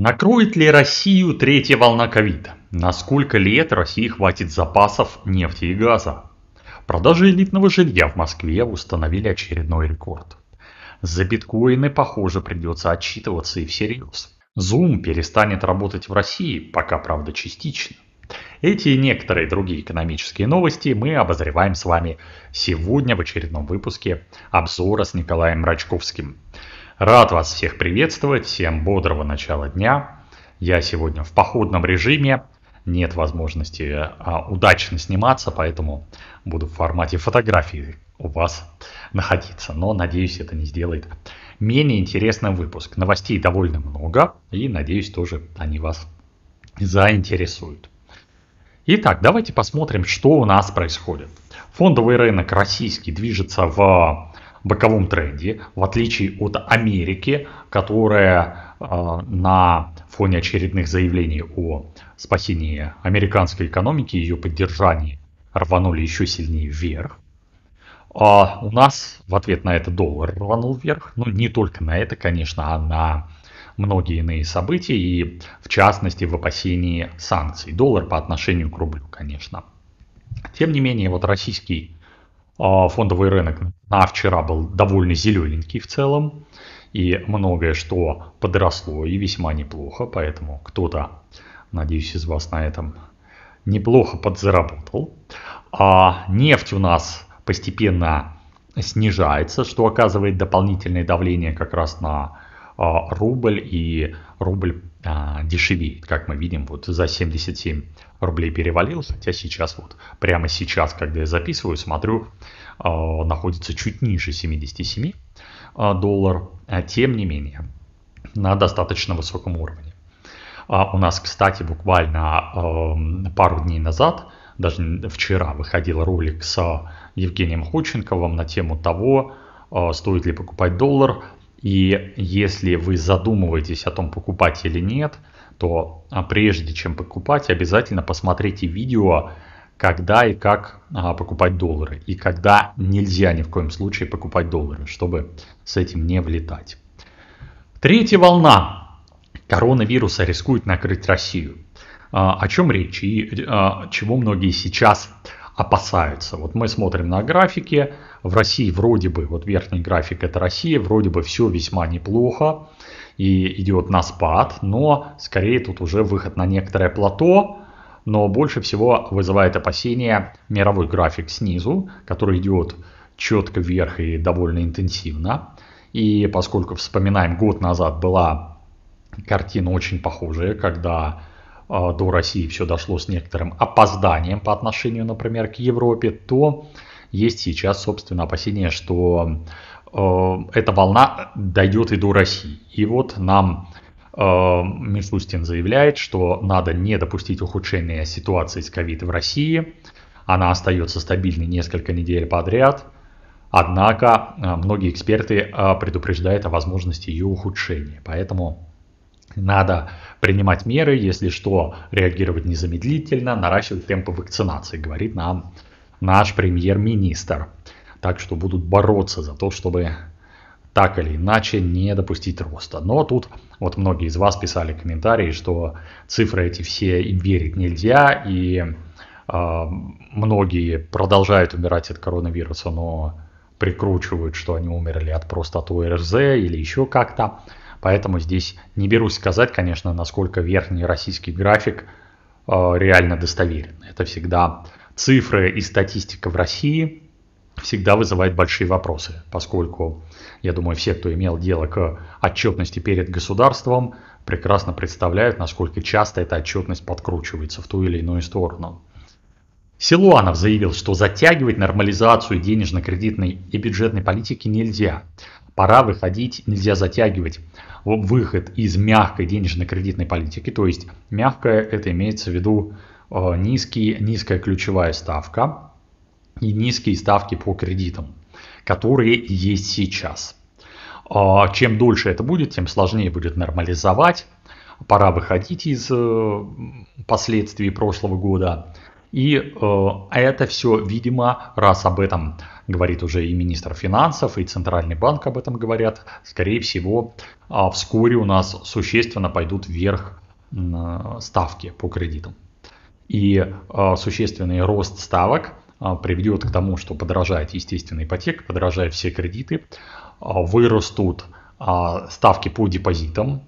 Накроет ли Россию третья волна ковида? На сколько лет России хватит запасов нефти и газа? Продажи элитного жилья в Москве установили очередной рекорд. За биткоины, похоже, придется отчитываться и всерьез. Zoom перестанет работать в России, пока правда частично. Эти и некоторые другие экономические новости мы обозреваем с вами сегодня в очередном выпуске обзора с Николаем Рачковским. Рад вас всех приветствовать, всем бодрого начала дня. Я сегодня в походном режиме, нет возможности а, удачно сниматься, поэтому буду в формате фотографии у вас находиться. Но надеюсь, это не сделает менее интересным выпуск. Новостей довольно много, и надеюсь, тоже они вас заинтересуют. Итак, давайте посмотрим, что у нас происходит. Фондовый рынок российский движется в боковом тренде, в отличие от Америки, которая э, на фоне очередных заявлений о спасении американской экономики и ее поддержании рванули еще сильнее вверх. А у нас в ответ на это доллар рванул вверх. Ну, не только на это, конечно, а на многие иные события и, в частности, в опасении санкций. Доллар по отношению к рублю, конечно. Тем не менее, вот российский а, фондовый рынок на вчера был довольно зелененький в целом. И многое что подросло и весьма неплохо. Поэтому кто-то, надеюсь, из вас на этом неплохо подзаработал. А нефть у нас постепенно снижается, что оказывает дополнительное давление как раз на а, рубль и рубль а, дешевеет, как мы видим, вот за 77 рублей перевалил, хотя сейчас вот, прямо сейчас, когда я записываю, смотрю, а, находится чуть ниже 77 а, доллар, а, тем не менее, на достаточно высоком уровне. А, у нас, кстати, буквально а, пару дней назад, даже вчера выходил ролик с Евгением Ходченковым на тему того, а, стоит ли покупать доллар. И если вы задумываетесь о том, покупать или нет, то а, прежде чем покупать, обязательно посмотрите видео, когда и как а, покупать доллары. И когда нельзя ни в коем случае покупать доллары, чтобы с этим не влетать. Третья волна коронавируса рискует накрыть Россию. А, о чем речь и чего многие сейчас опасаются. Вот мы смотрим на графики, в России вроде бы, вот верхний график это Россия, вроде бы все весьма неплохо и идет на спад, но скорее тут уже выход на некоторое плато, но больше всего вызывает опасения мировой график снизу, который идет четко вверх и довольно интенсивно. И поскольку вспоминаем, год назад была картина очень похожая, когда а, до России все дошло с некоторым опозданием по отношению, например, к Европе, то есть сейчас, собственно, опасение, что э, эта волна дойдет и до России. И вот нам э, Мишустин заявляет, что надо не допустить ухудшения ситуации с ковид в России. Она остается стабильной несколько недель подряд. Однако э, многие эксперты э, предупреждают о возможности ее ухудшения. Поэтому надо принимать меры, если что, реагировать незамедлительно, наращивать темпы вакцинации, говорит нам наш премьер-министр. Так что будут бороться за то, чтобы так или иначе не допустить роста. Но тут вот многие из вас писали комментарии, что цифры эти все им верить нельзя, и э, многие продолжают умирать от коронавируса, но прикручивают, что они умерли от простату РЗ или еще как-то. Поэтому здесь не берусь сказать, конечно, насколько верхний российский график э, реально достоверен. Это всегда цифры и статистика в России всегда вызывает большие вопросы, поскольку, я думаю, все, кто имел дело к отчетности перед государством, прекрасно представляют, насколько часто эта отчетность подкручивается в ту или иную сторону. Силуанов заявил, что затягивать нормализацию денежно-кредитной и бюджетной политики нельзя пора выходить, нельзя затягивать выход из мягкой денежно-кредитной политики, то есть мягкая это имеется в виду э, низкий, низкая ключевая ставка и низкие ставки по кредитам, которые есть сейчас. Э, чем дольше это будет, тем сложнее будет нормализовать. Пора выходить из э, последствий прошлого года. И э, а это все, видимо, раз об этом говорит уже и министр финансов, и Центральный банк об этом говорят, скорее всего, э, вскоре у нас существенно пойдут вверх э, ставки по кредитам. И э, существенный рост ставок э, приведет к тому, что подорожает естественная ипотека, подорожают все кредиты, э, вырастут а, ставки по депозитам,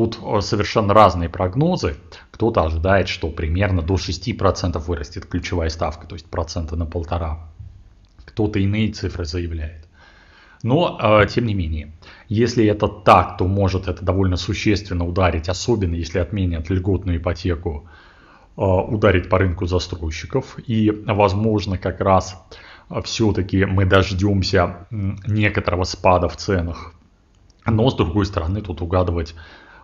Тут э, совершенно разные прогнозы. Кто-то ожидает, что примерно до 6% вырастет ключевая ставка, то есть процента на полтора. Кто-то иные цифры заявляет. Но, э, тем не менее, если это так, то может это довольно существенно ударить, особенно если отменят льготную ипотеку, э, ударить по рынку застройщиков. И, возможно, как раз все-таки мы дождемся некоторого спада в ценах. Но, с другой стороны, тут угадывать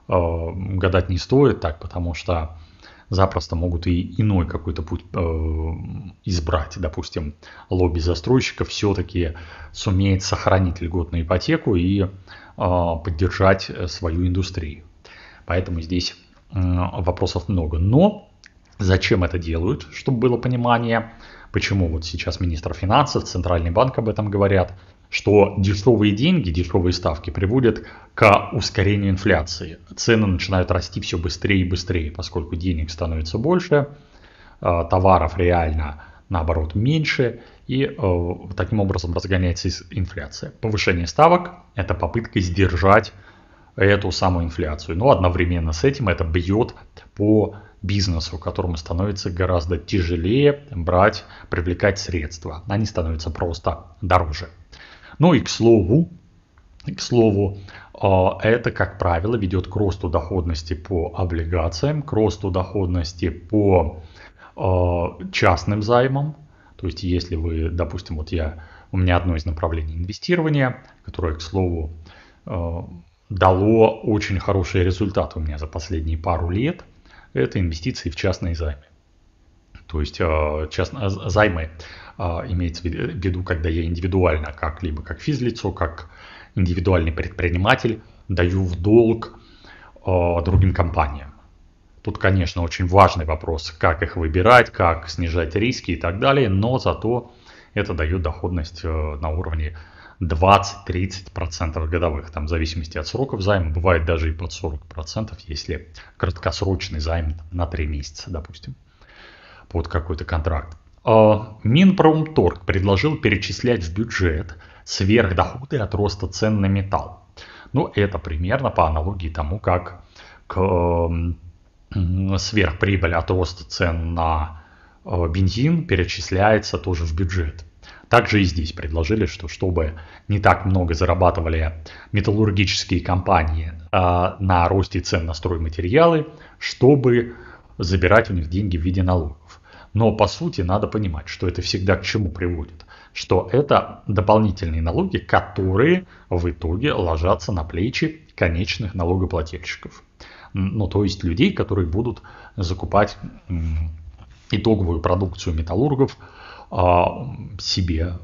Э, гадать не стоит так, потому что запросто могут и иной какой-то путь э, избрать. Допустим, лобби застройщика все-таки сумеет сохранить льготную ипотеку и э, поддержать свою индустрию. Поэтому здесь э, вопросов много. Но Зачем это делают, чтобы было понимание, почему вот сейчас министр финансов, Центральный банк об этом говорят, что дешевые деньги, дешевые ставки приводят к ускорению инфляции. Цены начинают расти все быстрее и быстрее, поскольку денег становится больше, а, товаров реально наоборот меньше, и э, таким образом разгоняется инфляция. Повышение ставок – это попытка сдержать эту самую инфляцию, но одновременно с этим это бьет по бизнесу, которому становится гораздо тяжелее брать, привлекать средства. Они становятся просто дороже. Ну и к слову, к слову, а, это, как правило, ведет к росту доходности по облигациям, к росту доходности по а, частным займам. То есть, если вы, допустим, вот я, у меня одно из направлений инвестирования, которое, к слову, а, дало очень хорошие результаты у меня за последние пару лет – это инвестиции в частные займы. То есть а, частные а, займы а, имеется в виду, когда я индивидуально, как либо как физлицо, как индивидуальный предприниматель, даю в долг другим компаниям. Тут, конечно, очень важный вопрос, как их выбирать, как снижать риски и так далее, но зато это дает доходность на уровне 20-30% годовых, там в зависимости от сроков займа, бывает даже и под 40%, если краткосрочный займ на 3 месяца, допустим, под какой-то контракт. А, Минпромторг предложил перечислять в бюджет сверхдоходы от роста цен на металл. Ну, это примерно по аналогии тому, как к сверхприбыль от роста цен на э, бензин перечисляется тоже в бюджет. Также и здесь предложили, что чтобы не так много зарабатывали металлургические компании а, на росте цен на стройматериалы, чтобы забирать у них деньги в виде налогов. Но по сути надо понимать, что это всегда к чему приводит. Что это дополнительные налоги, которые в итоге ложатся на плечи конечных налогоплательщиков. Ну то есть людей, которые будут закупать итоговую продукцию металлургов а, себе,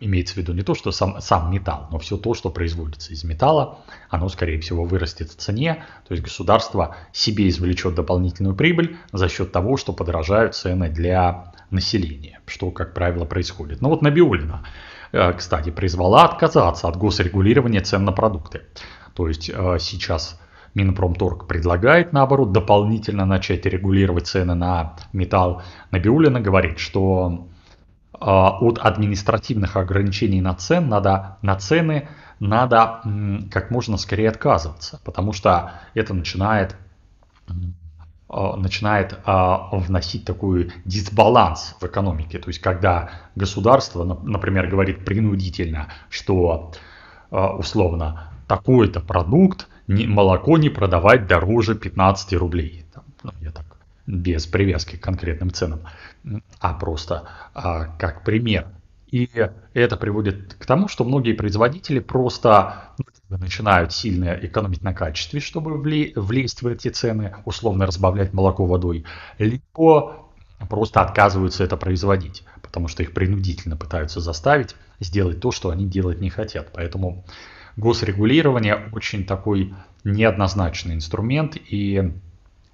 имеется в виду не то, что сам, сам металл, но все то, что производится из металла, оно, скорее всего, вырастет в цене, то есть государство себе извлечет дополнительную прибыль за счет того, что подорожают цены для населения, что, как правило, происходит. Ну вот Набиулина, э, кстати, призвала отказаться от госрегулирования цен на продукты. То есть э, сейчас Минпромторг предлагает, наоборот, дополнительно начать регулировать цены на металл. Набиулина говорит, что а, от административных ограничений на, цен, надо, на цены надо как можно скорее отказываться, потому что это начинает а, начинает а, вносить такой дисбаланс в экономике. То есть, когда государство, например, говорит принудительно, что условно такой-то продукт, молоко не продавать дороже 15 рублей. Ну, я так без привязки к конкретным ценам а просто а, как пример. И это приводит к тому, что многие производители просто ну, начинают сильно экономить на качестве, чтобы влезть в эти цены, условно разбавлять молоко водой, либо просто отказываются это производить, потому что их принудительно пытаются заставить сделать то, что они делать не хотят. Поэтому госрегулирование очень такой неоднозначный инструмент, и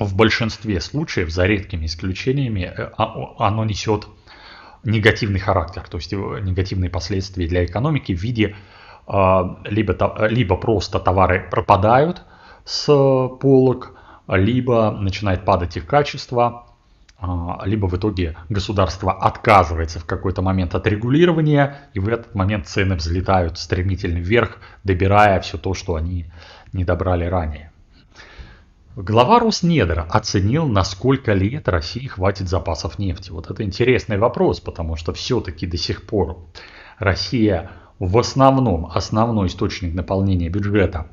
в большинстве случаев, за редкими исключениями, э, а, оно несет негативный характер, то есть негативные последствия для экономики в виде а, либо, либо просто товары пропадают с полок, либо начинает падать их качество, а, либо в итоге государство отказывается в какой-то момент от регулирования, и в этот момент цены взлетают стремительно вверх, добирая все то, что они не добрали ранее. Глава Роснедра оценил, на сколько лет России хватит запасов нефти. Вот это интересный вопрос, потому что все-таки до сих пор Россия в основном, основной источник наполнения бюджета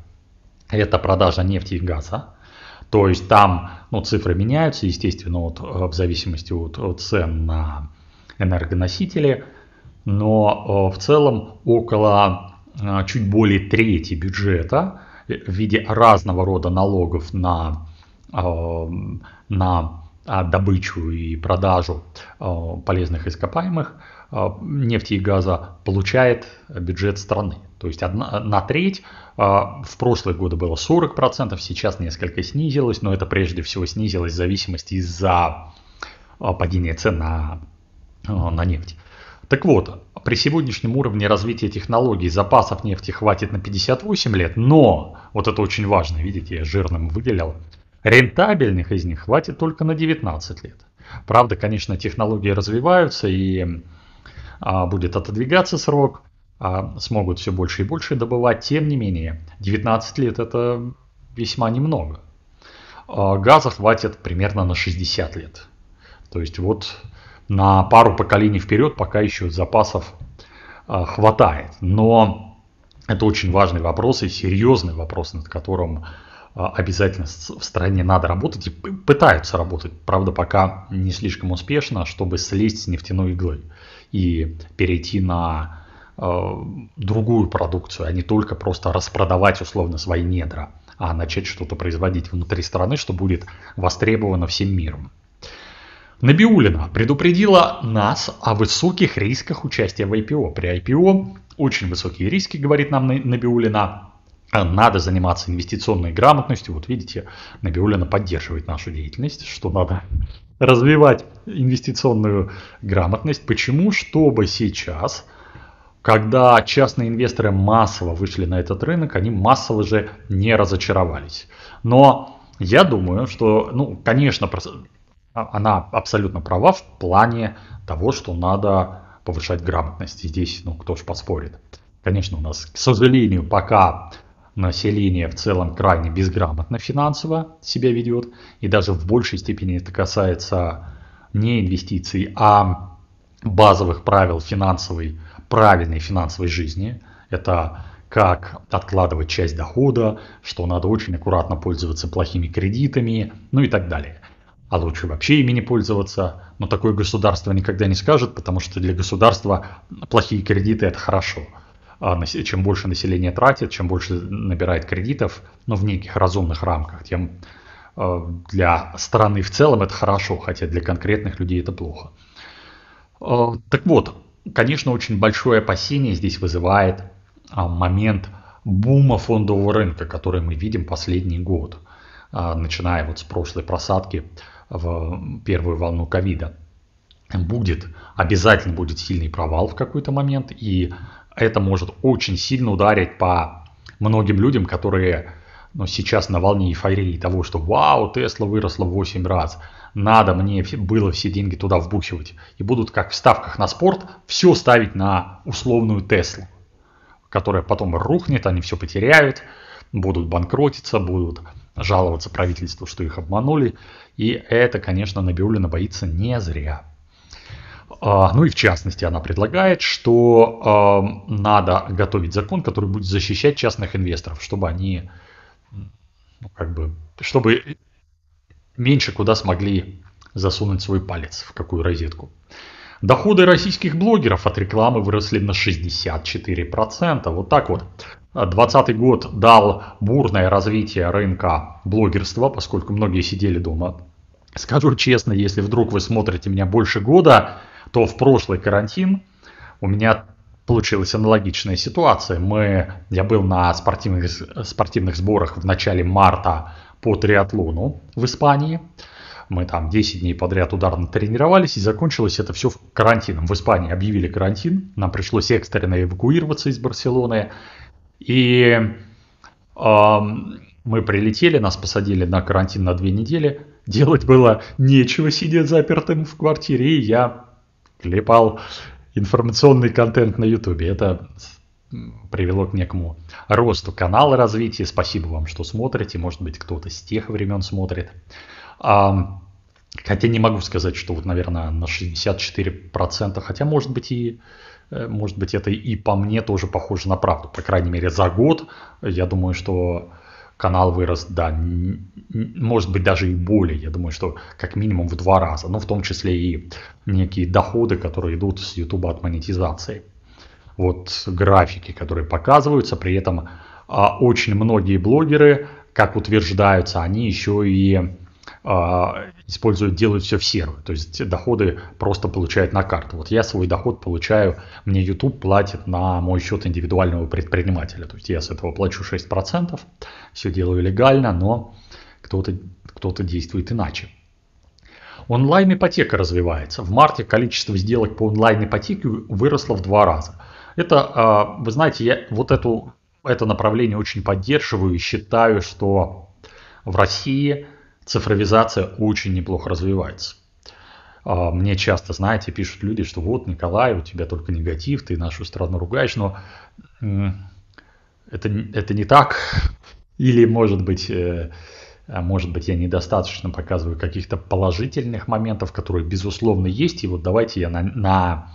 это продажа нефти и газа. То есть там ну, цифры меняются, естественно, от, э, в зависимости от, от цен на энергоносители. Но э, в целом около э, чуть более трети бюджета в виде разного рода налогов на, э, на э, добычу и продажу э, полезных ископаемых нефти и газа получает бюджет страны. То есть одна, на треть, в прошлые годы было 40%, сейчас несколько снизилось, но это прежде всего снизилось в зависимости из-за падения цен на, на нефть. Так вот, при сегодняшнем уровне развития технологий запасов нефти хватит на 58 лет, но, вот это очень важно, видите, я жирным выделил, рентабельных из них хватит только на 19 лет. Правда, конечно, технологии развиваются и а, будет отодвигаться срок, а, смогут все больше и больше добывать, тем не менее, 19 лет это весьма немного. А, газа хватит примерно на 60 лет. То есть вот на пару поколений вперед пока еще запасов Э, хватает. Но это очень важный вопрос и серьезный вопрос, над которым э, обязательно в стране надо работать и пытаются работать, правда, пока не слишком успешно, чтобы слезть с нефтяной иглы и перейти на э, другую продукцию, а не только просто распродавать условно свои недра, а начать что-то производить внутри страны, что будет востребовано всем миром. Набиулина предупредила нас о высоких рисках участия в IPO. При IPO очень высокие риски, говорит нам Набиулина. Надо заниматься инвестиционной грамотностью. Вот видите, Набиулина поддерживает нашу деятельность, что надо развивать инвестиционную грамотность. Почему? Чтобы сейчас, когда частные инвесторы массово вышли на этот рынок, они массово же не разочаровались. Но я думаю, что, ну, конечно, а, она абсолютно права в плане того, что надо повышать грамотность. здесь, ну, кто ж поспорит. Конечно, у нас, к сожалению, пока население в целом крайне безграмотно финансово себя ведет. И даже в большей степени это касается не инвестиций, а базовых правил финансовой, правильной финансовой жизни. Это как откладывать часть дохода, что надо очень аккуратно пользоваться плохими кредитами, ну и так далее а лучше вообще ими не пользоваться. Но такое государство никогда не скажет, потому что для государства плохие кредиты – это хорошо. А чем больше население тратит, чем больше набирает кредитов, но в неких разумных рамках, тем э, для страны в целом это хорошо, хотя для конкретных людей это плохо. Э, так вот, конечно, очень большое опасение здесь вызывает а, момент бума фондового рынка, который мы видим последний год, а, начиная вот с прошлой просадки в первую волну ковида, будет, обязательно будет сильный провал в какой-то момент, и это может очень сильно ударить по многим людям, которые ну, сейчас на волне эйфории того, что вау, Тесла выросла в 8 раз, надо мне было все деньги туда вбухивать. И будут как в ставках на спорт все ставить на условную Теслу, которая потом рухнет, они все потеряют, будут банкротиться, будут жаловаться правительству, что их обманули. И это, конечно, Набиулина боится не зря. А, ну и в частности она предлагает, что а, надо готовить закон, который будет защищать частных инвесторов, чтобы они, ну, как бы, чтобы меньше куда смогли засунуть свой палец, в какую розетку. Доходы российских блогеров от рекламы выросли на 64%. Вот так вот. 2020 год дал бурное развитие рынка блогерства, поскольку многие сидели дома. Скажу честно, если вдруг вы смотрите меня больше года, то в прошлый карантин у меня получилась аналогичная ситуация. Мы, я был на спортивных, спортивных сборах в начале марта по триатлону в Испании. Мы там 10 дней подряд ударно тренировались, и закончилось это все карантином. В Испании объявили карантин, нам пришлось экстренно эвакуироваться из Барселоны, и э, мы прилетели, нас посадили на карантин на две недели. Делать было нечего, сидя запертым в квартире, и я клепал информационный контент на ютубе. Это привело к некому росту канала развития. Спасибо вам, что смотрите. Может быть, кто-то с тех времен смотрит. А, хотя не могу сказать, что вот, наверное, на 64%, хотя, может быть, и Э, может быть, это и по мне тоже похоже на правду. По крайней мере, за год я думаю, что канал вырос, да, может быть, даже и более. Я думаю, что как минимум в два раза. Ну, в том числе и некие доходы, которые идут с YouTube от монетизации. Вот графики, которые показываются, при этом а, очень многие блогеры, как утверждаются, они еще и а, используют, делают все в серую. То есть доходы просто получают на карту. Вот я свой доход получаю, мне YouTube платит на мой счет индивидуального предпринимателя. То есть я с этого плачу 6%, все делаю легально, но кто-то кто то действует иначе. Онлайн-ипотека развивается. В марте количество сделок по онлайн-ипотеке выросло в два раза. Это, а, вы знаете, я вот эту, это направление очень поддерживаю и считаю, что в России – цифровизация очень неплохо развивается. А, мне часто, знаете, пишут люди, что вот, Николай, у тебя только негатив, ты нашу страну ругаешь, но это, это не так. Или, может быть, э, а может быть, я недостаточно показываю каких-то положительных моментов, которые, безусловно, есть. И вот давайте я на, на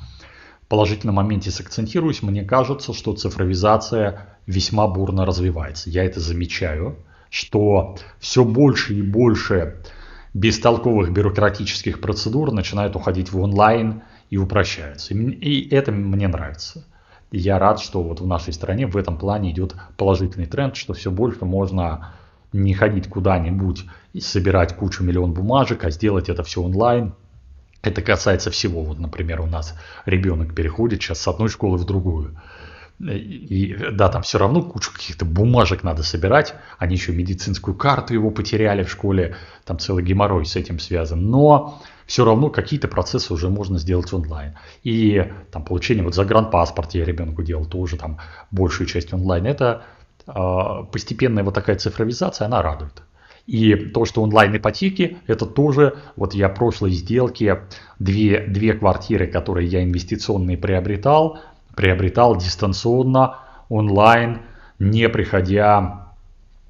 положительном моменте сакцентируюсь. Мне кажется, что цифровизация весьма бурно развивается. Я это замечаю что все больше и больше бестолковых бюрократических процедур начинают уходить в онлайн и упрощаются. И, это мне нравится. я рад, что вот в нашей стране в этом плане идет положительный тренд, что все больше можно не ходить куда-нибудь и собирать кучу миллион бумажек, а сделать это все онлайн. Это касается всего. Вот, например, у нас ребенок переходит сейчас с одной школы в другую. И да, там все равно кучу каких-то бумажек надо собирать. Они еще медицинскую карту его потеряли в школе. Там целый геморрой с этим связан. Но все равно какие-то процессы уже можно сделать онлайн. И там получение вот загранпаспорта я ребенку делал тоже там большую часть онлайн. Это э, постепенная вот такая цифровизация, она радует. И то, что онлайн-ипотеки, это тоже, вот я прошлой сделки две, две квартиры, которые я инвестиционные приобретал, приобретал дистанционно, онлайн, не приходя,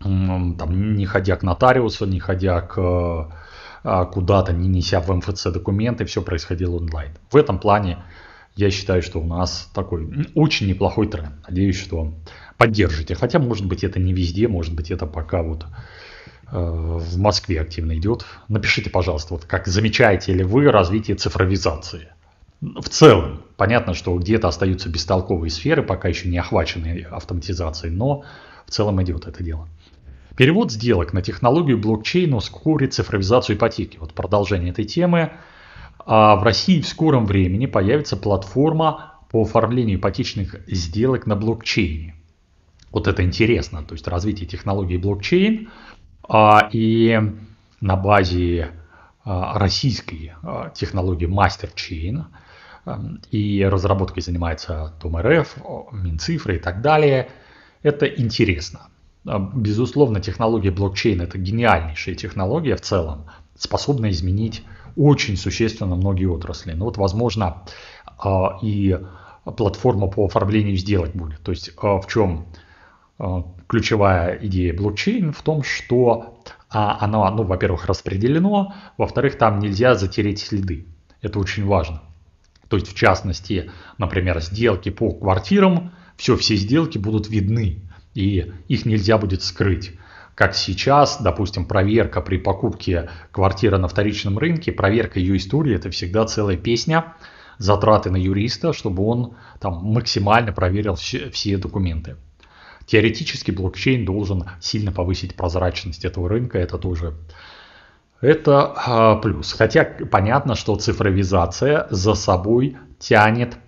там, не ходя к нотариусу, не ходя к э, а, куда-то, не неся в МФЦ документы, все происходило онлайн. В этом плане я считаю, что у нас такой очень неплохой тренд. Надеюсь, что поддержите. Хотя, может быть, это не везде, может быть, это пока вот э, в Москве активно идет. Напишите, пожалуйста, вот как замечаете ли вы развитие цифровизации в целом Понятно, что где-то остаются бестолковые сферы, пока еще не охваченные автоматизацией, но в целом идет это дело. Перевод сделок на технологию блокчейн ускорит цифровизацию ипотеки. Вот продолжение этой темы. А в России в скором времени появится платформа по оформлению ипотечных сделок на блокчейне. Вот это интересно, то есть развитие технологии блокчейн а, и на базе а, российской а, технологии MasterChain – Эм, и разработкой занимается Дом РФ, Минцифры и так далее. Это интересно. Эм, безусловно, технология блокчейн это гениальнейшая технология в целом, способная изменить очень существенно многие отрасли. Ну вот, возможно, а, и платформа по оформлению сделок будет. То есть а, в чем а, ключевая идея блокчейн? В том, что оно, ну, во-первых, распределено, во-вторых, там нельзя затереть следы. Это очень важно. То есть, в частности, например, сделки по квартирам, все, все сделки будут видны, и их нельзя будет скрыть. Как сейчас, допустим, проверка при покупке квартиры на вторичном рынке, проверка ее истории, это всегда целая песня, затраты на юриста, чтобы он там максимально проверил все, все документы. Теоретически блокчейн должен сильно повысить прозрачность этого рынка, это тоже это а, плюс. Хотя понятно, что цифровизация за собой тянет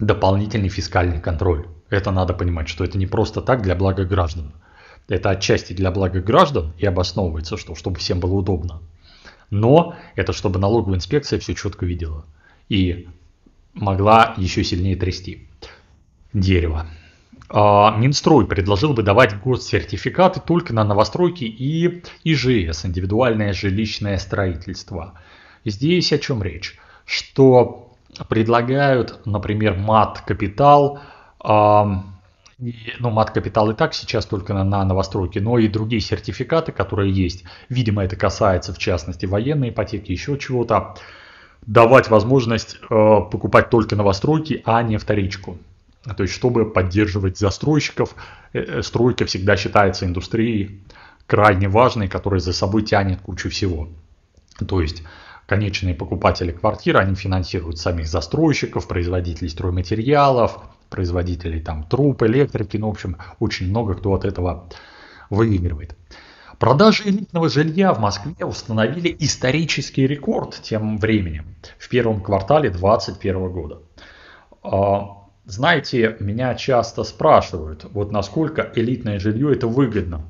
дополнительный фискальный контроль. Это надо понимать, что это не просто так для блага граждан. Это отчасти для блага граждан и обосновывается, что, чтобы всем было удобно. Но это чтобы налоговая инспекция все четко видела и могла еще сильнее трясти дерево. А, Минстрой предложил выдавать госсертификаты только на новостройки и ИЖС, индивидуальное жилищное строительство. Здесь о чем речь? Что предлагают, например, мат-капитал, а, ну, мат-капитал и так сейчас только на, на новостройки, но и другие сертификаты, которые есть. Видимо, это касается, в частности, военной ипотеки, еще чего-то. Давать возможность э, покупать только новостройки, а не вторичку. То есть, чтобы поддерживать застройщиков, э, э, стройка всегда считается индустрией крайне важной, которая за собой тянет кучу всего. То есть, конечные покупатели квартир, они финансируют самих застройщиков, производителей стройматериалов, производителей там труб, электрики, ну, в общем, очень много кто от этого выигрывает. Продажи элитного жилья в Москве установили исторический рекорд тем временем в первом квартале 2021 года. А, знаете, меня часто спрашивают, вот насколько элитное жилье это выгодно.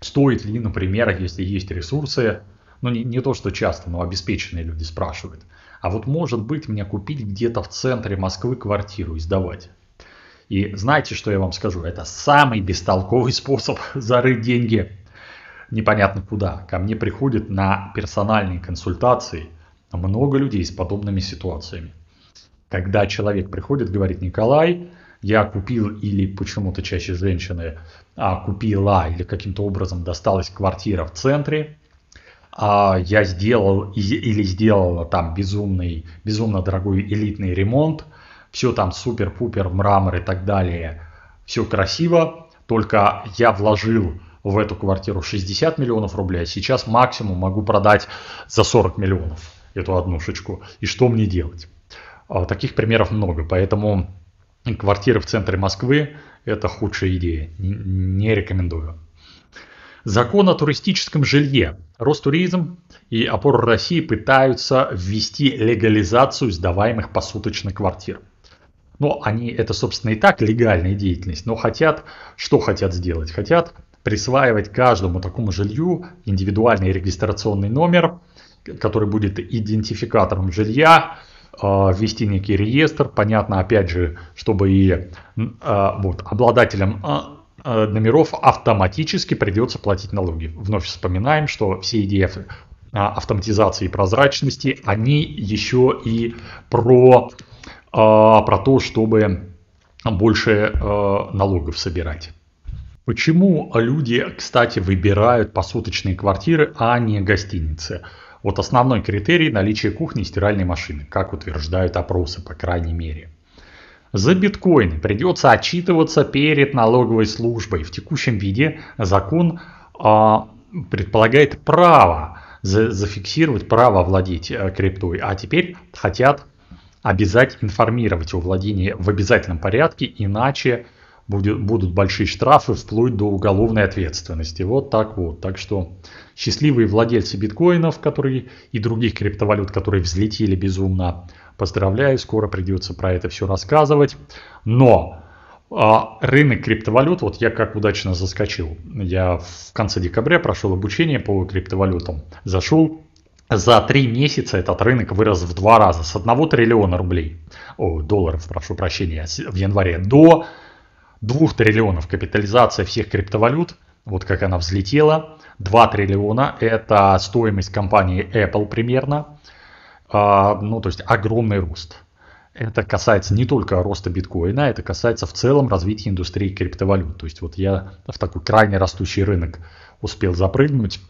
Стоит ли, например, если есть ресурсы, ну не, не то, что часто, но обеспеченные люди спрашивают, а вот может быть мне купить где-то в центре Москвы квартиру и сдавать. И знаете, что я вам скажу? Это самый бестолковый способ зарыть деньги непонятно куда. Ко мне приходит на персональные консультации много людей с подобными ситуациями. Когда человек приходит, говорит, Николай, я купил или почему-то чаще женщины а, купила или каким-то образом досталась квартира в центре, а, я сделал или сделала там безумный, безумно дорогой элитный ремонт, все там супер-пупер, мрамор и так далее, все красиво, только я вложил в эту квартиру 60 миллионов рублей, а сейчас максимум могу продать за 40 миллионов эту однушечку. И что мне делать? А, таких примеров много, поэтому квартиры в центре Москвы – это худшая идея, не рекомендую. Закон о туристическом жилье. Ростуризм и опора России пытаются ввести легализацию сдаваемых посуточно квартир. Но они, это, собственно, и так легальная деятельность, но хотят, что хотят сделать? Хотят присваивать каждому такому жилью индивидуальный регистрационный номер, который будет идентификатором жилья, а, ввести некий реестр, понятно, опять же, чтобы и а, вот, обладателям а, номеров автоматически придется платить налоги. Вновь вспоминаем, что все идеи e автоматизации и прозрачности, они еще и про, про то, чтобы больше налогов собирать. Почему люди, кстати, выбирают посуточные квартиры, а не гостиницы? Вот основной критерий – наличие кухни и стиральной машины, как утверждают опросы, по крайней мере. За биткоины придется отчитываться перед налоговой службой. В текущем виде закон э, предполагает право за, зафиксировать право владеть э, криптой, а теперь хотят обязать информировать о владении в обязательном порядке, иначе э, будет, будут большие штрафы вплоть до уголовной ответственности. Вот так вот. Так что счастливые владельцы биткоинов которые, и других криптовалют, которые взлетели безумно, поздравляю, скоро придется про это все рассказывать. Но а, рынок криптовалют, вот я как удачно заскочил. Я в конце декабря прошел обучение по криптовалютам. Зашел за три месяца этот рынок вырос в два раза. С одного триллиона рублей, о, долларов, прошу прощения, в январе до 2 триллионов капитализация всех криптовалют, вот как она взлетела. 2 триллиона – это стоимость компании Apple примерно. А, ну, то есть огромный рост. Это касается не только роста биткоина, это касается в целом развития индустрии криптовалют. То есть вот я в такой крайне растущий рынок успел запрыгнуть,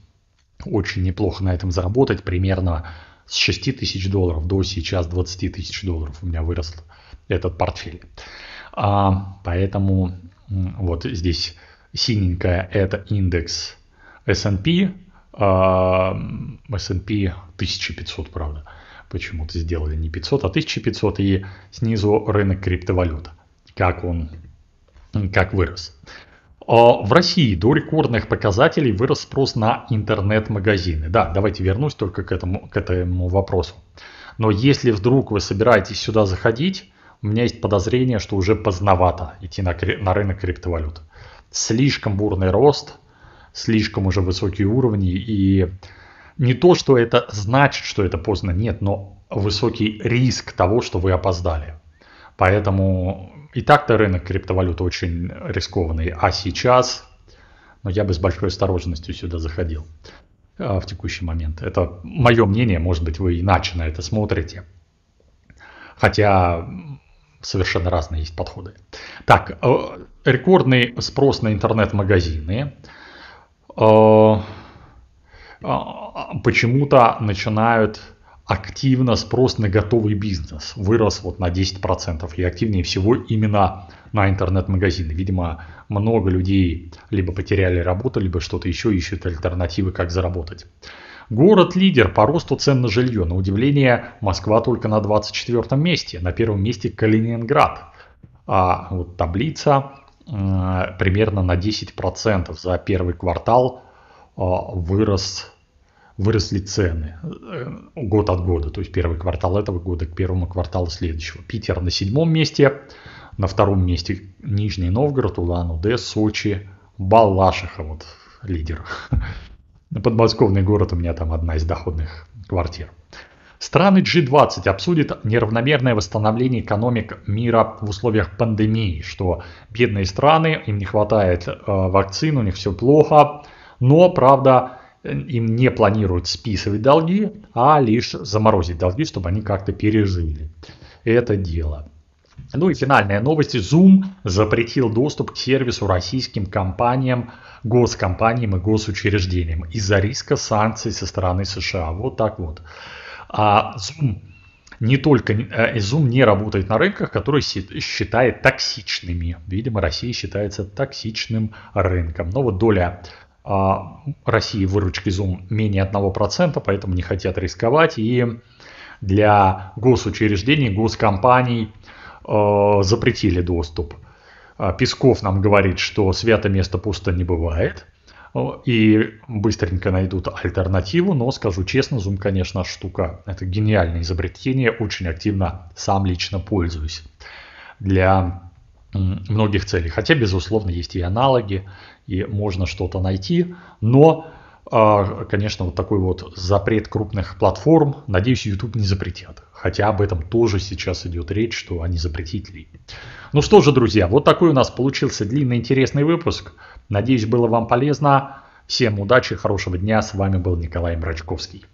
очень неплохо на этом заработать, примерно с 6 тысяч долларов до сейчас 20 тысяч долларов у меня вырос этот портфель. А, поэтому вот здесь синенькая это индекс S&P, S&P 1500, правда, почему-то сделали не 500, а 1500, и снизу рынок криптовалют, как он, как вырос. А, в России до рекордных показателей вырос спрос на интернет-магазины. Да, давайте вернусь только к этому, к этому вопросу. Но если вдруг вы собираетесь сюда заходить, у меня есть подозрение, что уже поздновато идти на, на рынок криптовалют. Слишком бурный рост, слишком уже высокие уровни и не то, что это значит, что это поздно, нет, но высокий риск того, что вы опоздали. Поэтому и так-то рынок криптовалют очень рискованный, а сейчас, но ну, я бы с большой осторожностью сюда заходил э, в текущий момент. Это мое мнение, может быть, вы иначе на это смотрите. Хотя совершенно разные есть подходы. Так, э, рекордный спрос на интернет-магазины э, э, почему-то начинают активно спрос на готовый бизнес вырос вот на 10% и активнее всего именно на интернет-магазины. Видимо, много людей либо потеряли работу, либо что-то еще ищут альтернативы, как заработать. Город-лидер по росту цен на жилье. На удивление, Москва только на 24 месте. На первом месте Калининград. А вот таблица э, примерно на 10% за первый квартал э, вырос выросли цены э, год от года, то есть первый квартал этого года к первому кварталу следующего. Питер на седьмом месте, на втором месте Нижний Новгород, Улан-Удэ, Сочи, Балашиха, вот лидер. Подмосковный город у меня там одна из доходных квартир. Страны G20 обсудят неравномерное восстановление экономик мира в условиях пандемии, что бедные страны, им не хватает э, вакцин, у них все плохо, но, правда, им не планируют списывать долги, а лишь заморозить долги, чтобы они как-то пережили это дело. Ну и финальная новость. Zoom запретил доступ к сервису российским компаниям, госкомпаниям и госучреждениям из-за риска санкций со стороны США. Вот так вот. А Zoom не только э, Zoom не работает на рынках, которые считает токсичными. Видимо, Россия считается токсичным рынком. Но вот доля а, России выручки Zoom менее 1%, поэтому не хотят рисковать. И для госучреждений, госкомпаний, э, запретили доступ. А Песков нам говорит, что свято место пусто не бывает. Э, и быстренько найдут альтернативу, но скажу честно, Zoom, конечно, штука. Это гениальное изобретение, очень активно сам лично пользуюсь для многих целей. Хотя, безусловно, есть и аналоги, и можно что-то найти, но, а, конечно, вот такой вот запрет крупных платформ, надеюсь, YouTube не запретят. Хотя об этом тоже сейчас идет речь, что они запретители. Ну что же, друзья, вот такой у нас получился длинный интересный выпуск. Надеюсь, было вам полезно. Всем удачи, хорошего дня. С вами был Николай Мрачковский.